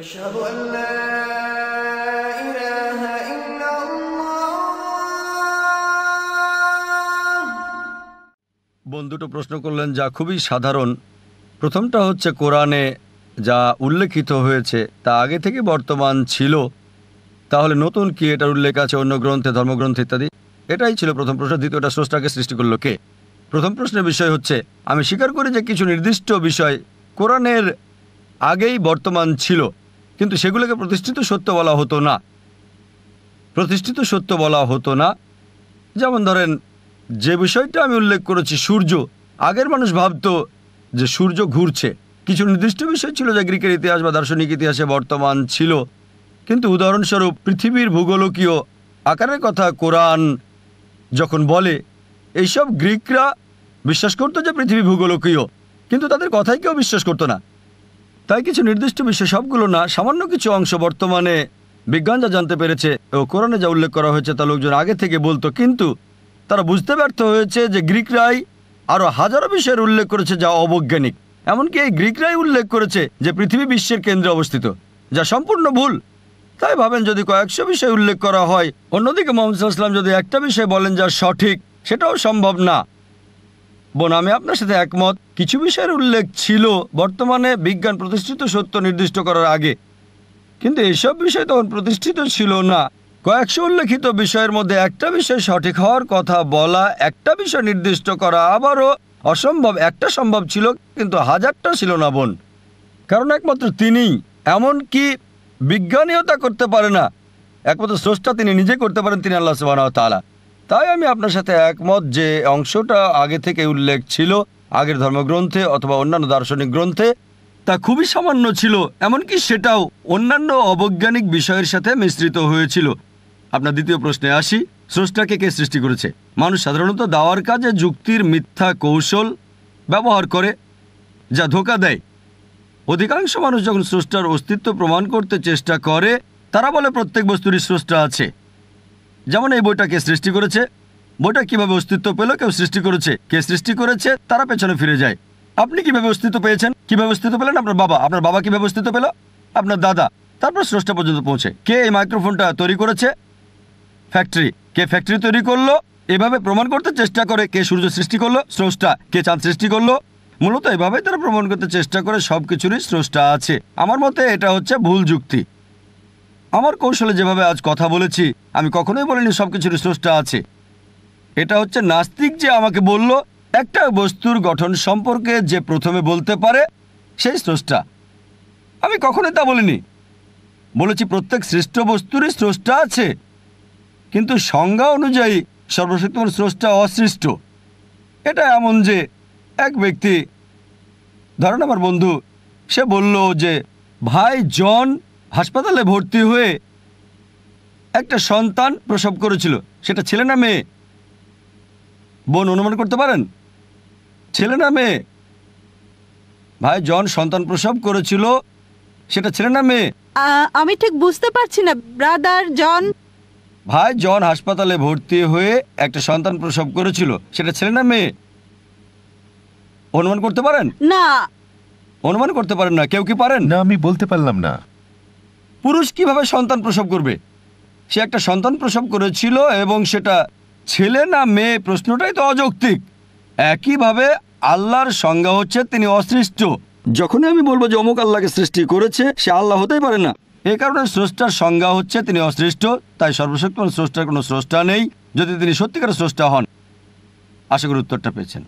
أشهد أن لا إله إلا বোন দুটো প্রশ্ন করলেন যা খুবই সাধারণ প্রথমটা হচ্ছে কোরআনে যা উল্লেখিত হয়েছে তা আগে থেকে বর্তমান ছিল তাহলে নতুন কি এটার উল্লেখ আছে অন্য গ্রন্থে ধর্মগ্রন্থ ইত্যাদি এটাই ছিল প্রথম প্রশ্ন দ্বিতীয়টা স্রষ্টাকে সৃষ্টি করলো কে প্রথম প্রশ্নের বিষয় হচ্ছে আমি স্বীকার করি যে কিছু নির্দিষ্ট বিষয় কোরআনের আগেই বর্তমান ছিল কিন্তু সেগুলোকে প্রতিষ্ঠিত সত্য বলা হতো না প্রতিষ্ঠিত সত্য বলা হতো না যেমন ধরেন যে বিষয়টা আমি উল্লেখ করেছি সূর্য আগের মানুষ ভাবত যে সূর্য ঘুরছে কিছু নির্দিষ্ট বিষয় ছিল যা গ্রিকের ইতিহাস বা দার্শনিক ইতিহাসে বর্তমান ছিল কিন্তু উদাহরণস্বরূপ পৃথিবীর ভূগোলকীয় আকারের কথা কোরআন যখন বলে এইসব গ্রিকরা বিশ্বাস করতো যে পৃথিবী ভূগোলকীয় কিন্তু তাদের কথাই কেউ বিশ্বাস করতো না তাই কিছু নির্দিষ্ট বিষয় সবগুলো না সামান্য কিছু অংশ বর্তমানে বিজ্ঞান যা জানতে পেরেছে ও কোরআনে যা উল্লেখ করা হয়েছে তা লোকজন আগে থেকে বলতো কিন্তু তারা বুঝতে ব্যর্থ হয়েছে যে গ্রিকরাই আরও হাজারো বিষয়ের উল্লেখ করেছে যা অবৈজ্ঞানিক এমনকি এই গ্রিকরাই উল্লেখ করেছে যে পৃথিবী বিশ্বের কেন্দ্রে অবস্থিত যা সম্পূর্ণ ভুল তাই ভাবেন যদি কয়েকশো বিষয় উল্লেখ করা হয় অন্যদিকে মোহাম্মদ যদি একটা বিষয় বলেন যা সঠিক সেটাও সম্ভব না বোন আমি আপনার সাথে একমত কিছু বিষয়ের উল্লেখ ছিল বর্তমানে বিজ্ঞান প্রতিষ্ঠিত সত্য নির্দিষ্ট করার আগে কিন্তু এসব বিষয় তখন প্রতিষ্ঠিত ছিল না কয়েকশো উল্লেখিত বিষয়ের মধ্যে একটা বিষয় সঠিক হওয়ার কথা বলা একটা বিষয় নির্দিষ্ট করা আবারও অসম্ভব একটা সম্ভব ছিল কিন্তু হাজারটা ছিল না বোন কারণ একমাত্র তিনিই এমনকি কি বিজ্ঞানীয়তা করতে পারে না একমাত্র স্রষ্টা তিনি নিজে করতে পারেন তিনি আল্লাহ সুবাহ তালা তাই আমি আপনার সাথে একমত যে অংশটা আগে থেকে উল্লেখ ছিল আগের ধর্মগ্রন্থে অথবা অন্যান্য দার্শনিক গ্রন্থে তা খুবই সামান্য ছিল এমনকি সেটাও অন্যান্য অবৈজ্ঞানিক বিষয়ের সাথে মিশ্রিত হয়েছিল আপনার দ্বিতীয় প্রশ্নে আসি স্রষ্টাকে কে সৃষ্টি করেছে মানুষ সাধারণত দাওয়ার কাজে যুক্তির মিথ্যা কৌশল ব্যবহার করে যা ধোকা দেয় অধিকাংশ মানুষ যখন স্রষ্টার অস্তিত্ব প্রমাণ করতে চেষ্টা করে তারা বলে প্রত্যেক বস্তুরই স্রষ্টা আছে যেমন এই বইটা কে সৃষ্টি করেছে বইটা কিভাবে অস্তিত্ব পেল কেউ সৃষ্টি করেছে কে সৃষ্টি করেছে তারা পেছনে ফিরে যায় আপনি কিভাবে অস্তিত্ব পেয়েছেন কিভাবে অস্তিত্ব পেলেন আপনার বাবা আপনার বাবা কিভাবে অস্তিত্ব পেল আপনার দাদা তারপর স্রষ্টা পর্যন্ত পৌঁছে কে এই মাইক্রোফোনটা তৈরি করেছে ফ্যাক্টরি কে ফ্যাক্টরি তৈরি করলো এভাবে প্রমাণ করতে চেষ্টা করে কে সূর্য সৃষ্টি করলো স্রষ্টা কে চাঁদ সৃষ্টি করলো মূলত এভাবে তারা প্রমাণ করতে চেষ্টা করে সব কিছুরই স্রষ্টা আছে আমার মতে এটা হচ্ছে ভুল যুক্তি আমার কৌশলে যেভাবে আজ কথা বলেছি আমি কখনোই বলিনি সব কিছুর স্রষ্টা আছে এটা হচ্ছে নাস্তিক যে আমাকে বলল একটা বস্তুর গঠন সম্পর্কে যে প্রথমে বলতে পারে সেই স্রষ্টা আমি কখনোই তা বলিনি বলেছি প্রত্যেক সৃষ্ট বস্তুরই স্রষ্টা আছে কিন্তু সংজ্ঞা অনুযায়ী সর্বশক্তিমান স্রষ্টা অসৃষ্ট এটা এমন যে এক ব্যক্তি ধরেন আমার বন্ধু সে বলল যে ভাই জন হাসপাতালে ভর্তি হয়ে একটা সন্তান প্রসব করেছিল সেটা ছেলে না মেয়ে বোন অনুমান করতে পারেন ছেলে না মেয়ে ভাই জন সন্তান প্রসব করেছিল সেটা ছেলে না মেয়ে আমি ঠিক বুঝতে পারছি না ব্রাদার জন ভাই জন হাসপাতালে ভর্তি হয়ে একটা সন্তান প্রসব করেছিল সেটা ছেলে না মেয়ে অনুমান করতে পারেন না অনুমান করতে পারেন না কেউ কি পারেন না আমি বলতে পারলাম না পুরুষ কিভাবে সন্তান প্রসব করবে সে একটা সন্তান প্রসব করেছিল এবং সেটা ছেলে না মেয়ে প্রশ্নটাই তো অযৌক্তিক একইভাবে আল্লাহর সংজ্ঞা হচ্ছে তিনি অসৃষ্ট যখনই আমি বলবো যে অমুক আল্লাহকে সৃষ্টি করেছে সে আল্লাহ হতেই পারে না এ কারণে স্রষ্টার সংজ্ঞা হচ্ছে তিনি অসৃষ্ট তাই সর্বশক্ত স্রষ্টার কোনো স্রষ্টা নেই যদি তিনি সত্যিকার স্রষ্টা হন আশা করি উত্তরটা পেয়েছেন